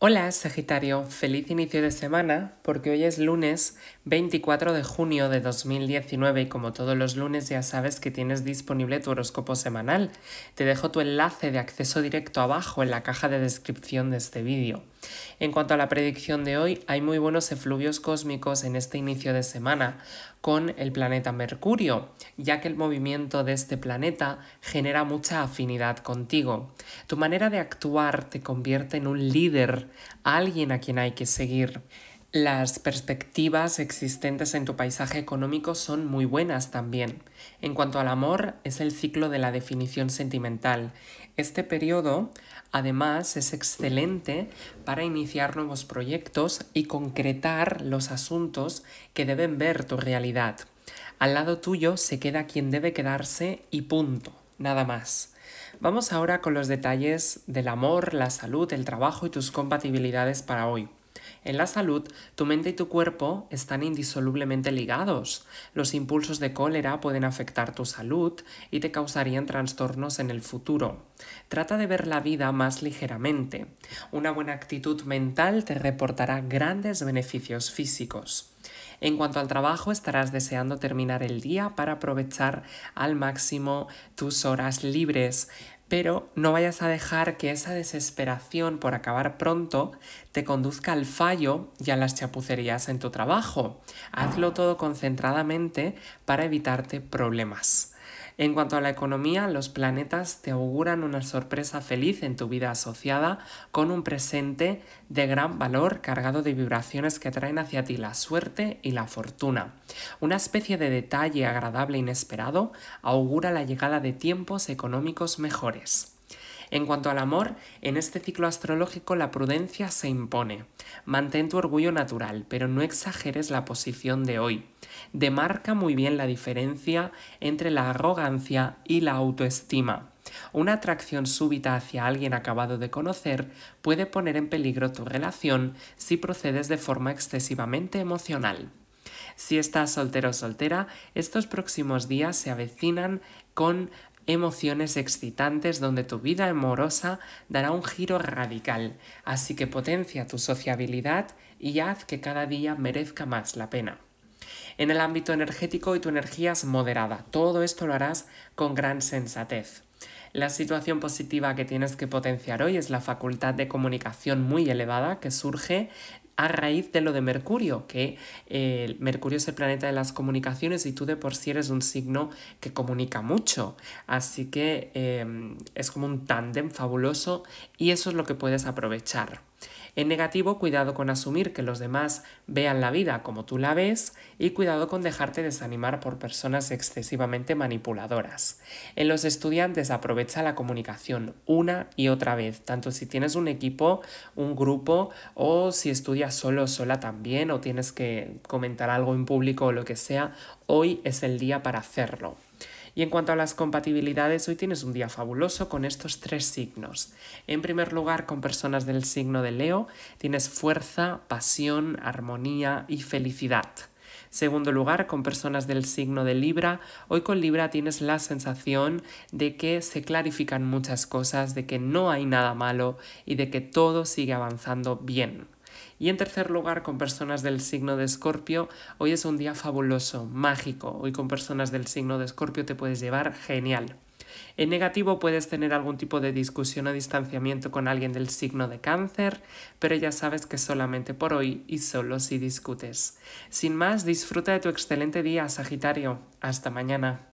Hola Sagitario, feliz inicio de semana porque hoy es lunes 24 de junio de 2019 y como todos los lunes ya sabes que tienes disponible tu horóscopo semanal. Te dejo tu enlace de acceso directo abajo en la caja de descripción de este vídeo. En cuanto a la predicción de hoy, hay muy buenos efluvios cósmicos en este inicio de semana con el planeta Mercurio, ya que el movimiento de este planeta genera mucha afinidad contigo. Tu manera de actuar te convierte en un líder, alguien a quien hay que seguir. Las perspectivas existentes en tu paisaje económico son muy buenas también. En cuanto al amor, es el ciclo de la definición sentimental. Este periodo, además, es excelente para iniciar nuevos proyectos y concretar los asuntos que deben ver tu realidad. Al lado tuyo se queda quien debe quedarse y punto, nada más. Vamos ahora con los detalles del amor, la salud, el trabajo y tus compatibilidades para hoy. En la salud, tu mente y tu cuerpo están indisolublemente ligados. Los impulsos de cólera pueden afectar tu salud y te causarían trastornos en el futuro. Trata de ver la vida más ligeramente. Una buena actitud mental te reportará grandes beneficios físicos. En cuanto al trabajo, estarás deseando terminar el día para aprovechar al máximo tus horas libres pero no vayas a dejar que esa desesperación por acabar pronto te conduzca al fallo y a las chapucerías en tu trabajo. Hazlo todo concentradamente para evitarte problemas. En cuanto a la economía, los planetas te auguran una sorpresa feliz en tu vida asociada con un presente de gran valor cargado de vibraciones que traen hacia ti la suerte y la fortuna. Una especie de detalle agradable e inesperado augura la llegada de tiempos económicos mejores. En cuanto al amor, en este ciclo astrológico la prudencia se impone. Mantén tu orgullo natural, pero no exageres la posición de hoy. Demarca muy bien la diferencia entre la arrogancia y la autoestima. Una atracción súbita hacia alguien acabado de conocer puede poner en peligro tu relación si procedes de forma excesivamente emocional. Si estás soltero o soltera, estos próximos días se avecinan con emociones excitantes donde tu vida amorosa dará un giro radical. Así que potencia tu sociabilidad y haz que cada día merezca más la pena. En el ámbito energético y tu energía es moderada. Todo esto lo harás con gran sensatez. La situación positiva que tienes que potenciar hoy es la facultad de comunicación muy elevada que surge a raíz de lo de Mercurio, que eh, Mercurio es el planeta de las comunicaciones y tú de por sí eres un signo que comunica mucho. Así que em, es como un tándem fabuloso y eso es lo que puedes aprovechar. En negativo, cuidado con asumir que los demás vean la vida como tú la ves y cuidado con dejarte desanimar por personas excesivamente manipuladoras. En los estudiantes aprovecha la comunicación una y otra vez, tanto si tienes un equipo, un grupo o si estudias solo o sola también o tienes que comentar algo en público o lo que sea, hoy es el día para hacerlo. Y en cuanto a las compatibilidades, hoy tienes un día fabuloso con estos tres signos. En primer lugar, con personas del signo de Leo, tienes fuerza, pasión, armonía y felicidad. Segundo lugar, con personas del signo de Libra, hoy con Libra tienes la sensación de que se clarifican muchas cosas, de que no hay nada malo y de que todo sigue avanzando bien. Y en tercer lugar, con personas del signo de Escorpio, hoy es un día fabuloso, mágico. Hoy con personas del signo de Escorpio te puedes llevar genial. En negativo puedes tener algún tipo de discusión o distanciamiento con alguien del signo de cáncer, pero ya sabes que solamente por hoy y solo si discutes. Sin más, disfruta de tu excelente día, Sagitario. Hasta mañana.